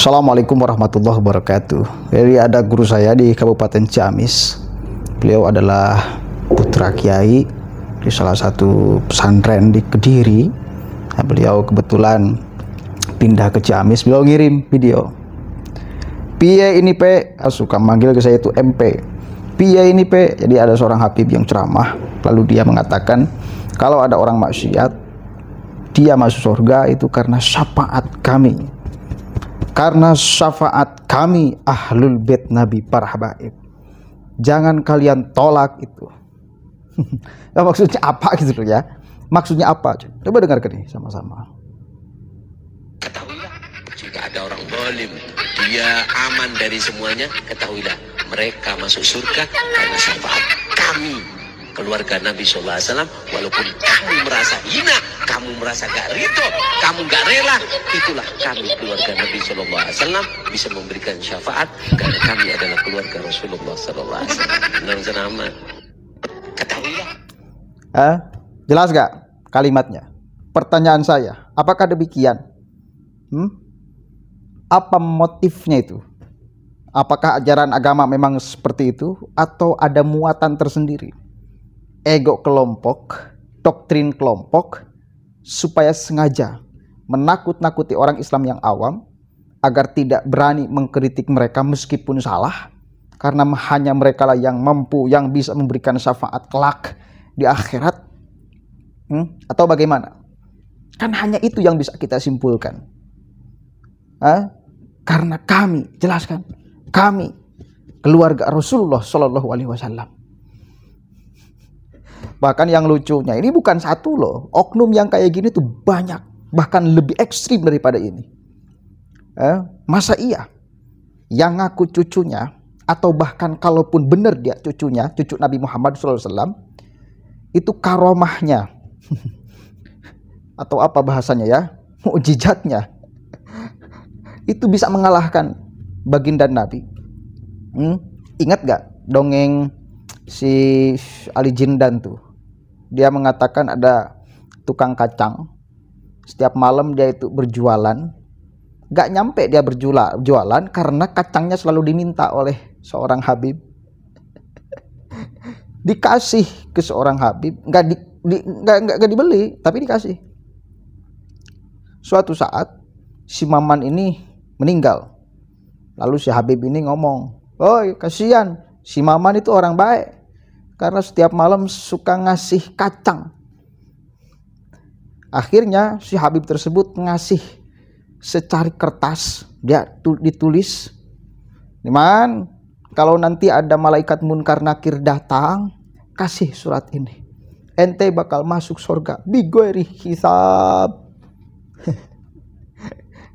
Assalamualaikum warahmatullahi wabarakatuh. Jadi ada guru saya di Kabupaten Ciamis. Beliau adalah putra kiai di salah satu pesantren di Kediri. Nah, beliau kebetulan pindah ke Ciamis. Beliau ngirim video. Piye ini pe? Suka manggil ke saya itu MP. Piye ini pe? Jadi ada seorang Habib yang ceramah. Lalu dia mengatakan kalau ada orang maksiat dia masuk surga itu karena syafaat kami karena syafaat kami ahlul bait nabi para habaib jangan kalian tolak itu nah, maksudnya apa gitu ya maksudnya apa coba dengarkan nih sama-sama ketahuilah jika ada orang zalim dia aman dari semuanya ketahuilah mereka masuk surga karena syafaat kami keluarga Nabi Sallallahu Alaihi Wasallam walaupun kamu merasa hina kamu merasa gak rito kamu gak rela itulah kami keluarga Nabi Sallallahu Alaihi Wasallam bisa memberikan syafaat karena kami adalah keluarga Rasulullah Sallallahu Alaihi Wasallam ketahuilah ya? eh, jelas gak kalimatnya pertanyaan saya apakah demikian hmm? apa motifnya itu apakah ajaran agama memang seperti itu atau ada muatan tersendiri ego kelompok, doktrin kelompok, supaya sengaja menakut-nakuti orang Islam yang awam agar tidak berani mengkritik mereka meskipun salah karena hanya mereka lah yang mampu yang bisa memberikan syafaat kelak di akhirat hmm? atau bagaimana kan hanya itu yang bisa kita simpulkan Hah? karena kami jelaskan kami keluarga Rasulullah Shallallahu Alaihi Wasallam Bahkan yang lucunya ini bukan satu loh. Oknum yang kayak gini tuh banyak. Bahkan lebih ekstrim daripada ini. Eh, masa iya? Yang ngaku cucunya atau bahkan kalaupun benar dia cucunya, cucu Nabi Muhammad SAW, itu karomahnya. atau apa bahasanya ya? Mujijatnya. itu bisa mengalahkan baginda Nabi. Hmm? Ingat gak dongeng si Ali Jindan tuh? dia mengatakan ada tukang kacang setiap malam dia itu berjualan gak nyampe dia berjula, jualan karena kacangnya selalu diminta oleh seorang Habib dikasih ke seorang Habib Gak di, di gak, gak, gak dibeli tapi dikasih suatu saat si Maman ini meninggal lalu si Habib ini ngomong oh kasihan si Maman itu orang baik karena setiap malam suka ngasih kacang. Akhirnya si Habib tersebut ngasih secari kertas, dia ditulis, "Niman, kalau nanti ada malaikat munkar nakir datang, kasih surat ini. Ente bakal masuk surga. Bigoiri hisab."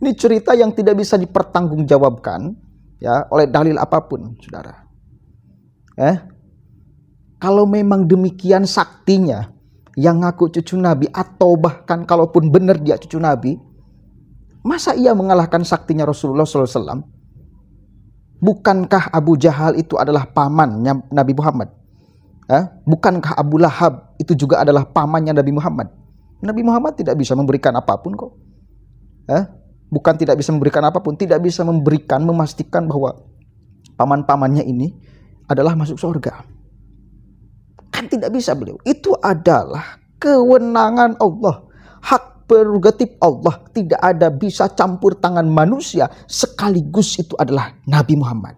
ini cerita yang tidak bisa dipertanggungjawabkan ya oleh dalil apapun, Saudara. Eh, kalau memang demikian saktinya yang ngaku cucu Nabi atau bahkan kalaupun benar dia cucu Nabi, masa ia mengalahkan saktinya Rasulullah SAW? Bukankah Abu Jahal itu adalah pamannya Nabi Muhammad? Eh? Bukankah Abu Lahab itu juga adalah pamannya Nabi Muhammad? Nabi Muhammad tidak bisa memberikan apapun kok. Eh? Bukan tidak bisa memberikan apapun, tidak bisa memberikan memastikan bahwa paman-pamannya ini adalah masuk surga. Tidak bisa beliau. Itu adalah kewenangan Allah. Hak prerogatif Allah. Tidak ada bisa campur tangan manusia. Sekaligus itu adalah Nabi Muhammad.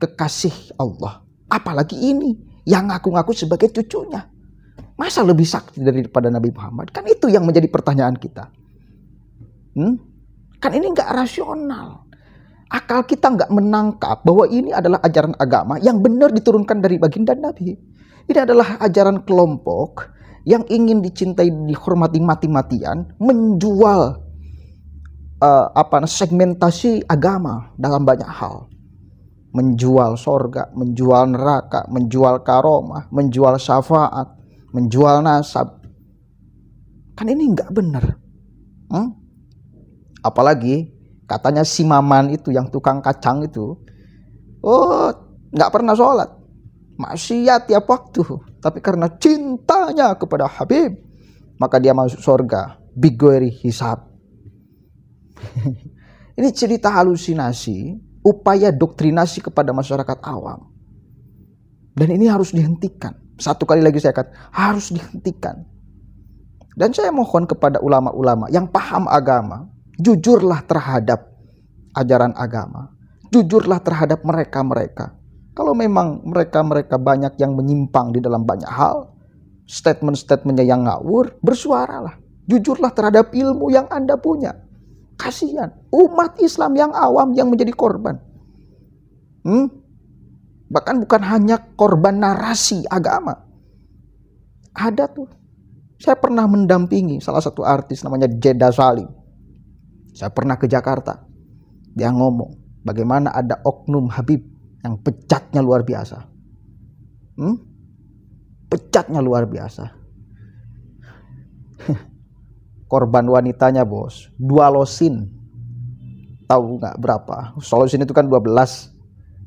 Kekasih Allah. Apalagi ini yang ngaku-ngaku sebagai cucunya. Masa lebih sakti daripada Nabi Muhammad? Kan itu yang menjadi pertanyaan kita. Hmm? Kan ini nggak rasional. Akal kita nggak menangkap bahwa ini adalah ajaran agama yang benar diturunkan dari baginda Nabi. Ini adalah ajaran kelompok yang ingin dicintai, dihormati mati-matian, menjual uh, apa segmentasi agama dalam banyak hal. Menjual sorga, menjual neraka, menjual karomah, menjual syafaat, menjual nasab. Kan ini nggak benar. Hmm? Apalagi katanya si maman itu yang tukang kacang itu, oh nggak pernah sholat maksiat tiap waktu, tapi karena cintanya kepada Habib, maka dia masuk surga. Bigori hisab. Ini cerita halusinasi, upaya doktrinasi kepada masyarakat awam. Dan ini harus dihentikan. Satu kali lagi saya katakan, harus dihentikan. Dan saya mohon kepada ulama-ulama yang paham agama, jujurlah terhadap ajaran agama. Jujurlah terhadap mereka-mereka kalau memang mereka-mereka banyak yang menyimpang di dalam banyak hal, statement-statementnya yang ngawur, bersuaralah. Jujurlah terhadap ilmu yang Anda punya. Kasihan umat Islam yang awam yang menjadi korban. Hmm? Bahkan bukan hanya korban narasi agama. Ada tuh. Saya pernah mendampingi salah satu artis namanya Jeda Salim. Saya pernah ke Jakarta. Dia ngomong bagaimana ada oknum Habib yang pecatnya luar biasa. Hmm? Pecatnya luar biasa. Korban wanitanya bos, dua losin. Tahu nggak berapa? Solusin itu kan 12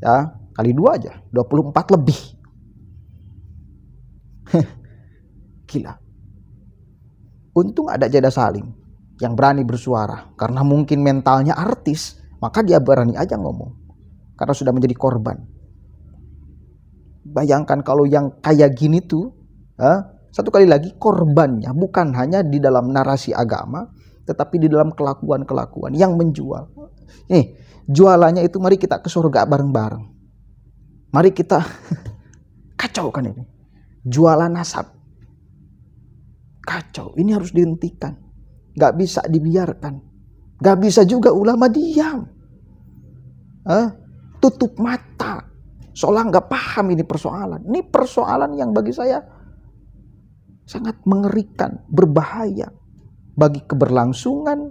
ya kali dua aja, 24 lebih. Gila. Untung ada jeda saling yang berani bersuara karena mungkin mentalnya artis, maka dia berani aja ngomong karena sudah menjadi korban. Bayangkan kalau yang kayak gini tuh, eh, satu kali lagi korbannya bukan hanya di dalam narasi agama, tetapi di dalam kelakuan-kelakuan yang menjual. Nih, jualannya itu mari kita ke surga bareng-bareng. Mari kita kacau kan ini. Jualan nasab. Kacau, ini harus dihentikan. Gak bisa dibiarkan. Gak bisa juga ulama diam. Hah? tutup mata. Seolah nggak paham ini persoalan. Ini persoalan yang bagi saya sangat mengerikan, berbahaya bagi keberlangsungan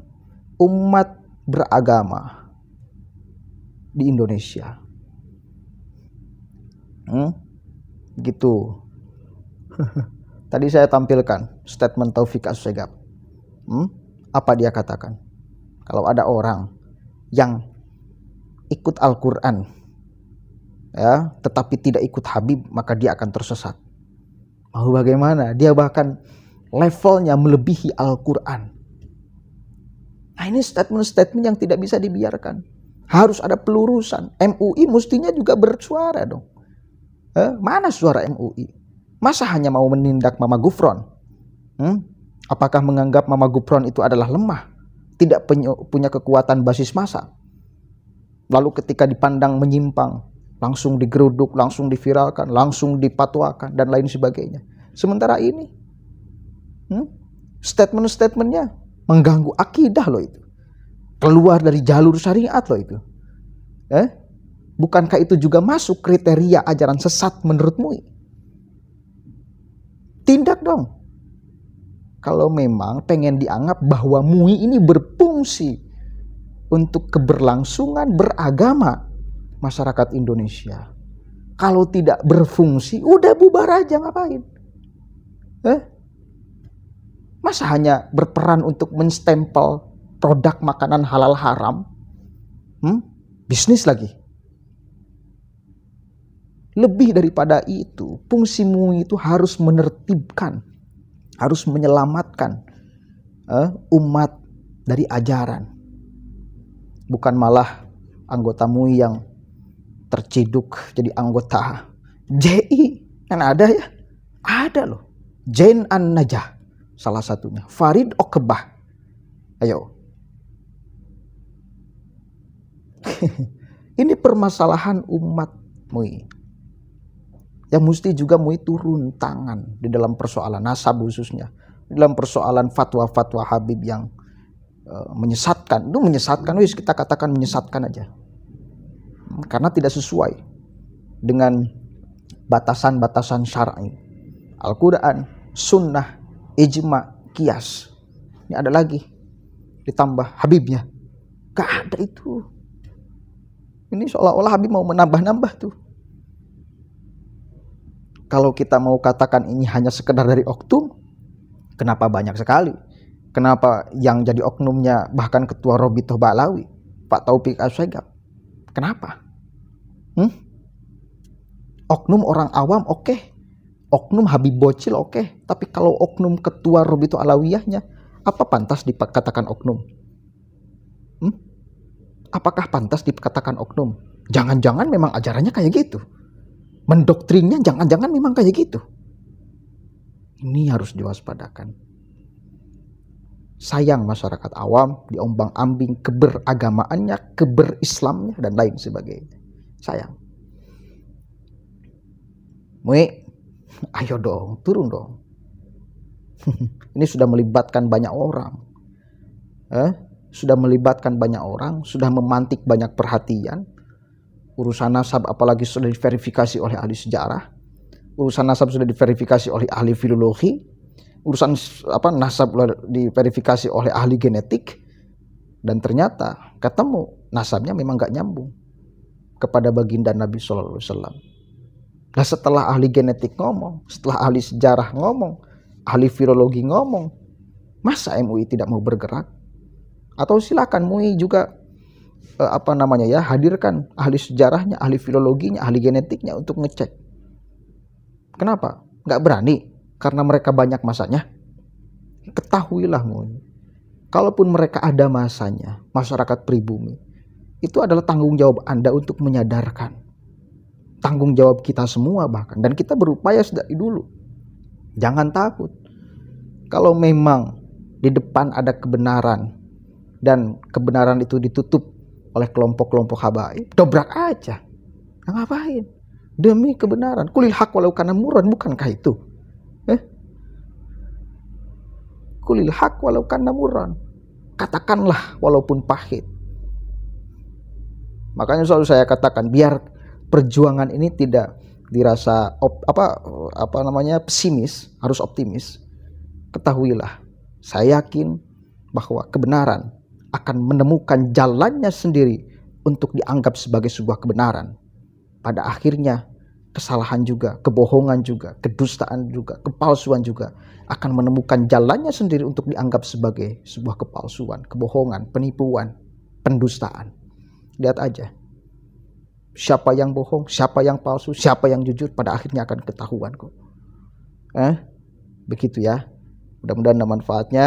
umat beragama di Indonesia. Hmm? Gitu. Tadi saya tampilkan statement Taufik Assegap. Hmm? Apa dia katakan? Kalau ada orang yang ikut Al-Quran ya tetapi tidak ikut Habib maka dia akan tersesat mau bagaimana dia bahkan levelnya melebihi Al-Quran nah ini statement-statement yang tidak bisa dibiarkan harus ada pelurusan MUI mestinya juga bersuara dong eh, mana suara MUI masa hanya mau menindak Mama Gufron hmm? apakah menganggap Mama Gufron itu adalah lemah tidak punya kekuatan basis masa? Lalu ketika dipandang menyimpang, langsung digeruduk, langsung diviralkan, langsung dipatuakan, dan lain sebagainya. Sementara ini, hmm, statement-statementnya mengganggu akidah loh itu. Keluar dari jalur syariat loh itu. Eh? Bukankah itu juga masuk kriteria ajaran sesat menurutmu? Tindak dong. Kalau memang pengen dianggap bahwa MUI ini berfungsi untuk keberlangsungan beragama masyarakat Indonesia. Kalau tidak berfungsi, udah bubar aja ngapain? Eh? Masa hanya berperan untuk menstempel produk makanan halal haram? Hmm? Bisnis lagi. Lebih daripada itu, fungsimu itu harus menertibkan, harus menyelamatkan eh, umat dari ajaran bukan malah anggota MUI yang terciduk jadi anggota JI kan ada ya ada loh Jane An Najah salah satunya Farid Okebah ayo ini permasalahan umat MUI yang mesti juga MUI turun tangan di dalam persoalan nasab khususnya di dalam persoalan fatwa-fatwa Habib yang Eh, menyesatkan. Itu menyesatkan, wis kita katakan menyesatkan aja. Karena tidak sesuai dengan batasan-batasan syar'i. Al-Qur'an, sunnah, ijma, kias. Ini ada lagi ditambah Habibnya. Gak ada itu. Ini seolah-olah Habib mau menambah-nambah tuh. Kalau kita mau katakan ini hanya sekedar dari oktum, kenapa banyak sekali? Kenapa yang jadi oknumnya bahkan ketua Robito Balawi, Pak Taufik Asegab? Kenapa? Hmm? Oknum orang awam oke, okay. oknum Habib Bocil oke, okay. tapi kalau oknum ketua Robito Alawiyahnya, apa pantas dikatakan oknum? Hmm? Apakah pantas dikatakan oknum? Jangan-jangan memang ajarannya kayak gitu. Mendoktrinnya jangan-jangan memang kayak gitu. Ini harus diwaspadakan sayang masyarakat awam, diombang-ambing keberagamaannya, keberislamnya dan lain sebagainya. Sayang. Mui, ayo dong, turun dong. Ini sudah melibatkan banyak orang. Eh, sudah melibatkan banyak orang, sudah memantik banyak perhatian. Urusan nasab apalagi sudah diverifikasi oleh ahli sejarah. Urusan nasab sudah diverifikasi oleh ahli filologi urusan apa nasab diverifikasi oleh ahli genetik dan ternyata ketemu nasabnya memang nggak nyambung kepada baginda Nabi Shallallahu Alaihi Wasallam. Nah setelah ahli genetik ngomong, setelah ahli sejarah ngomong, ahli virologi ngomong, masa MUI tidak mau bergerak? Atau silakan MUI juga eh, apa namanya ya hadirkan ahli sejarahnya, ahli filologinya, ahli genetiknya untuk ngecek. Kenapa? Gak berani karena mereka banyak masanya? Ketahuilah mun. Kalaupun mereka ada masanya, masyarakat pribumi, itu adalah tanggung jawab Anda untuk menyadarkan. Tanggung jawab kita semua bahkan. Dan kita berupaya sedari dulu. Jangan takut. Kalau memang di depan ada kebenaran dan kebenaran itu ditutup oleh kelompok-kelompok habaib, dobrak aja. Nah, ngapain? Demi kebenaran. Kulil hak walau karena muron, bukankah itu? Eh? Kulil hak walau kanda muran Katakanlah walaupun pahit. Makanya selalu saya katakan biar perjuangan ini tidak dirasa op, apa apa namanya pesimis, harus optimis. Ketahuilah, saya yakin bahwa kebenaran akan menemukan jalannya sendiri untuk dianggap sebagai sebuah kebenaran. Pada akhirnya kesalahan juga, kebohongan juga, kedustaan juga, kepalsuan juga akan menemukan jalannya sendiri untuk dianggap sebagai sebuah kepalsuan, kebohongan, penipuan, pendustaan. Lihat aja. Siapa yang bohong, siapa yang palsu, siapa yang jujur pada akhirnya akan ketahuan kok. Eh? Begitu ya. Mudah-mudahan ada manfaatnya.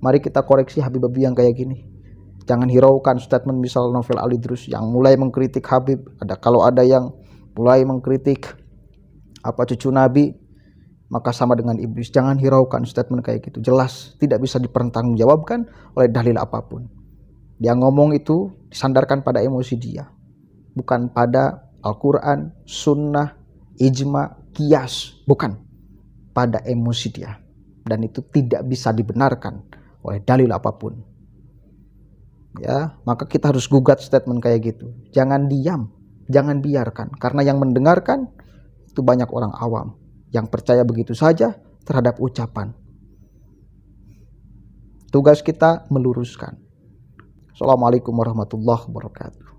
Mari kita koreksi Habib Habib yang kayak gini. Jangan hiraukan statement misal novel Ali Drus yang mulai mengkritik Habib. Ada kalau ada yang mulai mengkritik apa cucu Nabi, maka sama dengan iblis. Jangan hiraukan statement kayak gitu. Jelas tidak bisa dipertanggungjawabkan oleh dalil apapun. Dia ngomong itu disandarkan pada emosi dia, bukan pada Al-Quran, Sunnah, Ijma, Kias, bukan pada emosi dia. Dan itu tidak bisa dibenarkan oleh dalil apapun. Ya, maka kita harus gugat statement kayak gitu. Jangan diam Jangan biarkan, karena yang mendengarkan itu banyak orang awam yang percaya begitu saja terhadap ucapan. Tugas kita meluruskan. Assalamualaikum warahmatullahi wabarakatuh.